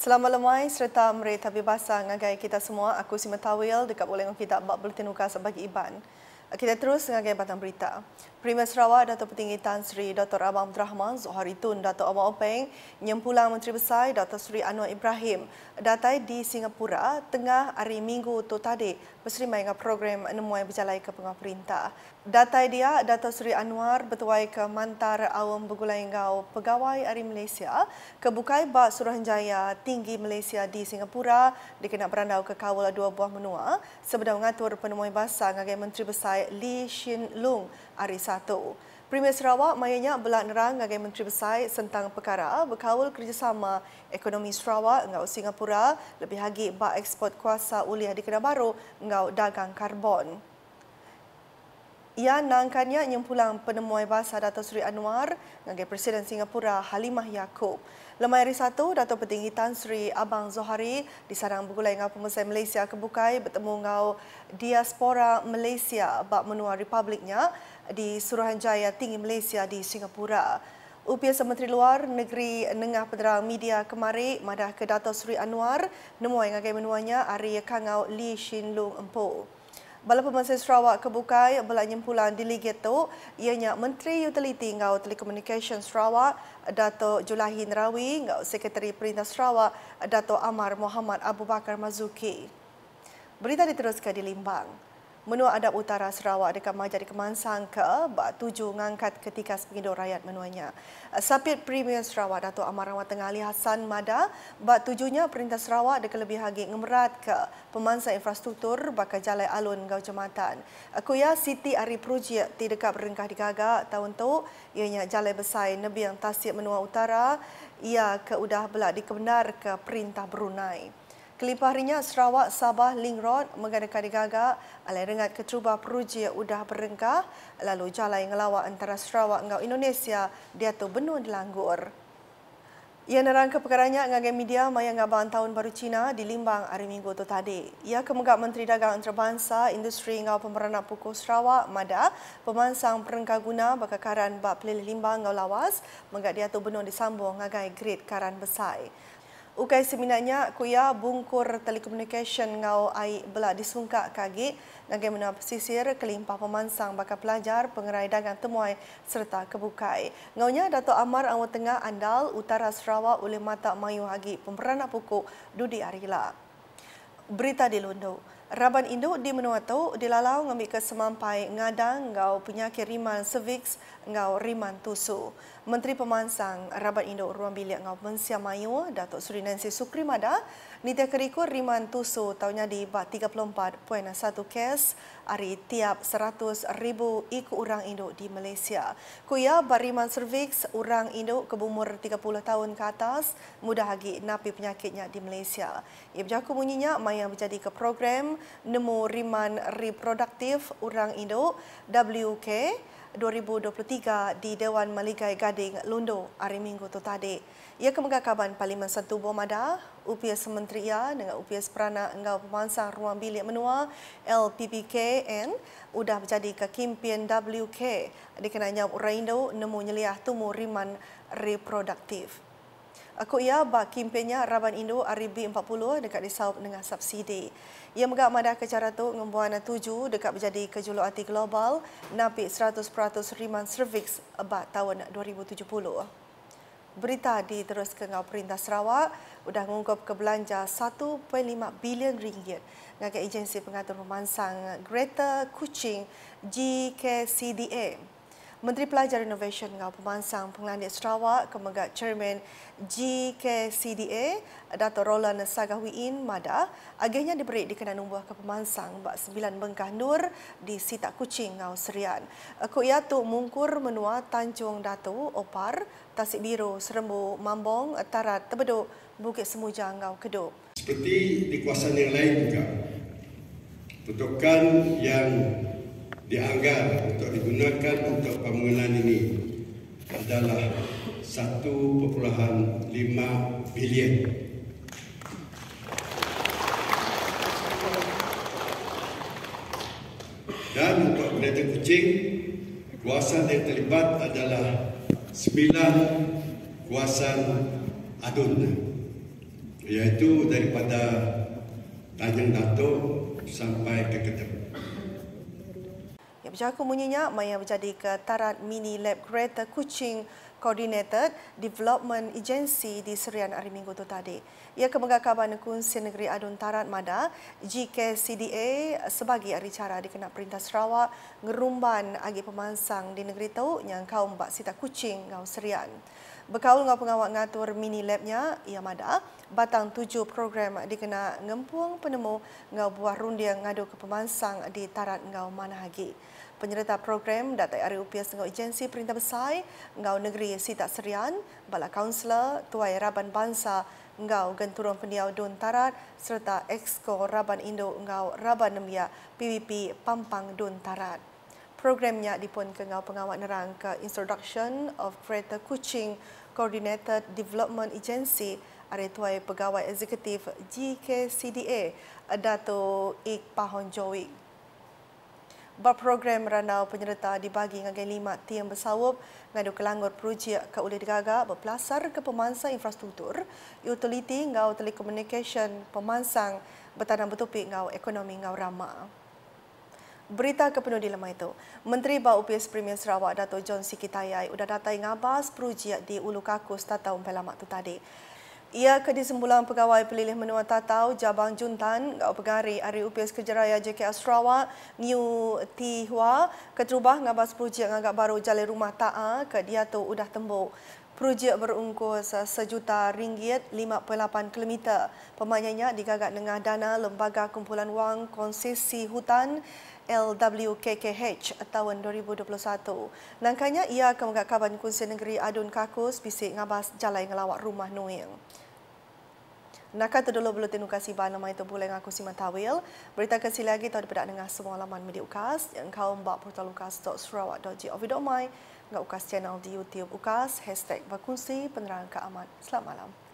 Selamat lemai serta meri tapi basah ngagai kita semua. Aku Sima Tawil dekat boleh kita buat bulletin ukas bagi Iban. Kita terus ngagai batang berita. Premier Sarawak Datuk Petinggi Tan Sri Dr. Abang Drahman Rahman Zohari Tun Dato' Abang Openg Nyempulang Menteri Besar Dato' Sri Anwar Ibrahim datai di Singapura tengah hari Minggu tu tadi berserima dengan program Nemuai Berjalan ke Pengawal Perintah. Datai dia Datuk Sri Anwar bertuai ke Mantar Awam Begulai Engau Pegawai Ari Malaysia ke Bukai Bak Suruhanjaya Tinggi Malaysia di Singapura dikenal berandau ke Kawal Dua Buah Menua sebenarnya mengatur penemuan basah dengan Menteri Besar Lee Shin Lung Ari Satu. Premier Sarawak mayanya belak nerang ngagai Menteri Besar tentang perkara berkawal kerjasama ekonomi Sarawak ngau Singapura lebih lagi bak ekspor kuasa uliah di Kedah baru ngau dagang karbon. Ia nangkanya nyempulang penemuan bahasa Dato' Sri Anwar ngagai Presiden Singapura Halimah Yaakob. Lemai hari satu, Dato' Petinggi Tan Sri Abang Zohari di sarang bergulai dengan pemesai Malaysia kebukai bertemu dengan diaspora Malaysia bak menua republiknya di Suruhanjaya Tinggi Malaysia di Singapura. Upias Menteri Luar Negeri Nengah Penderang Media kemari madah ke Dato' Sri Anwar nemuai dengan menuanya Ari Kangau Lee Shin Lung Empo. Bala Pemansi Sarawak kebukai bela nyimpulan di Ligi itu ianya Menteri Utiliti Ngau Telekomunikasi Sarawak Dato' Julahi Nerawi Ngau Sekretari Perintah Sarawak Dato' Amar Muhammad Abu Bakar Mazuki. Berita diteruskan di Limbang. Menua Adab Utara Sarawak dekat Majat di Kemansang ke tuju mengangkat ketika sepengidur rakyat menuanya. Eh, Sapit Premier Sarawak Dato' Amar Rawat Tengah Ali Hassan Mada buat tujunya perintah Sarawak dekat lebih hagi ngemerat ke pemansa infrastruktur bakal jalan alun gau jematan. Eh, Kuya Siti Ari Pruji di dekat berengkah di gagak tahun tu ianya jalan besar nebi yang tasik menua utara ia ke udah belak dikebenar ke perintah Brunei. Kelimpah harinya Sarawak Sabah Link mengadakan gagak alai rengat ketubah peruji udah berengkah lalu jalan ngelawak antara Sarawak ngau Indonesia dia tu benua dilanggur. Ia nerang kepekarannya dengan media maya ngabang tahun baru Cina di Limbang hari Minggu tu tadi. Ia kemegak Menteri Dagang Antarabangsa Industri Ngau Pemeranak Pukul Sarawak, MADA, pemansang perengkah guna bakal karan bak pelilih Limbang Ngau Lawas, menggak dia tu benar disambung dengan grid karan besar. Ukai seminanya kuya bungkur telekomunikasi ngau ai bela disungka kagi ngai menua pesisir kelimpah pemansang bakal pelajar pengerai dagang temuai serta kebukai. nya Dato' Amar Angwa Tengah Andal Utara serawa oleh Mata Mayu Hagi pemberanak pukuk Dudi Arila. Berita di Lundo Raban induk di menua tu dilalau ngambil ke semampai ngadang ngau penyakit riman cervix ngau riman tusu. Menteri Pemansang Raban induk ruang bilik ngau Mensia Mayu Datuk Suri Nancy Sukrimada Nitya Kerikur Riman Tusu tahunnya di 34.1 kes hari tiap 100 ribu iku orang induk di Malaysia. Kuya Bariman serviks orang induk kebumur 30 tahun ke atas, mudah lagi napi penyakitnya di Malaysia. Ia berjaku bunyinya, maya menjadi ke program Nemu Riman Reproduktif Orang Induk, WK, 2023 di Dewan Meligai Gading Lundo hari Minggu tu tadi. Ia kemengkakaban Parlimen Sentu Bom Ada, Upia Sementeria dengan Upia Seperana Enggau pemansah Ruang Bilik Menua LPPKN sudah menjadi kekimpian WK dikenanya Uraindo nemu nyeliah tumu riman reproduktif. Aku ia bakim penya Raban Indo RB40 dekat desa dengan subsidi. Ia megak mada ke cara tu ngembuan tuju dekat menjadi kejuluk anti global napi 100% riman cervix abad tahun 2070. Berita diterus ke ngau perintah Sarawak sudah mengungkap kebelanja 1.5 bilion ringgit dengan agensi pengatur pemansang Greater Kuching GKCDA. Menteri Pelajar Innovation dan Pemansang Penglanit Sarawak, Kemegat Chairman GKCDA, Dato' Roland Sagahwiin Mada, agihnya diberi dikenal Kenan Umbuh ke Pemansang Bak Sembilan Bengkah Nur di Sitak Kucing, Ngau Serian. Kuk Yatu Mungkur Menua Tanjung Datu Opar, Tasik Biru, Serembu, Mambong, Tarat, Tebeduk, Bukit Semuja Ngau Kedup. Seperti di kuasa yang lain juga, petukan yang dianggap untuk digunakan untuk pembangunan ini adalah 1.5 bilion. Dan untuk kereta kucing, kuasa yang terlibat adalah 9 kuasa adun. Iaitu daripada Tanjung Datuk sampai ke Ketepu. Berjaga munyinya maya berjadi ke tarat mini lab Greater Kuching Coordinated Development Agency di Serian hari Minggu tu tadi. Ia kemegakan banekun si negeri adun tarat mada GKCDA sebagai hari cara dikenak perintah Sarawak ngerumban agi pemansang di negeri tau yang kaum bak sita kucing ngau Serian. Bekaul dengan pengawal ngatur mini labnya, ia mada, batang tujuh program dikena ngempuang penemu ngau buah rundi yang ngadu ke pemansang di tarat ngau mana lagi. Penyerta program datai area upias ngau agensi perintah besar ngau negeri Sita Serian, bala kaunselor, tuai raban bangsa ngau genturun pendiau dun tarat serta exco raban Indo ngau raban nembia PVP pampang dun tarat programnya dipun kengau pengawat nerangka Introduction of Greater Kucing Coordinated Development Agency Hari Tuai Pegawai Eksekutif GKCDA Dato Ik Pahon Jowik program ranau penyerta dibagi dengan lima tim bersawup dengan dua kelanggur projek ke Ulih Degaga berpelasar ke pemansang infrastruktur, utiliti ngau telekomunikasi pemansang bertanam bertupik ngau ekonomi ngau ramah berita ke penuh dilema itu. Menteri Bau Premier Sarawak, Dato John Sikitayai, sudah datang ngabas perujiat di Ulu Kakus Tatau Pelamak itu tadi. Ia ke disembulan pegawai pelilih menua Tatau, Jabang Juntan, Gau Pegari, Ari UPS Kejaraya JKR Sarawak, New Tihua, Keterubah ngabas perujiat agak baru jalan rumah Ta'a ke dia tu udah tembok. Projek berungkus sejuta ringgit 58 kilometer. Pemainnya digagak dengan dana Lembaga Kumpulan Wang Konsesi Hutan LWKKH tahun 2021. Nangkanya ia akan mengakaban kunci Negeri Adun Kakus bisik ngabas jalan ngelawak rumah Nuing. Naka tu dulu belum tinu kasih bahan nama itu boleh ngaku si Matawil Berita kasih lagi tahu daripada dengar semua laman media UKAS yang kau mbak portal ukas.surawak.gov.my ngak ukas channel di YouTube UKAS hashtag bakunsi penerang keamanan. Selamat malam.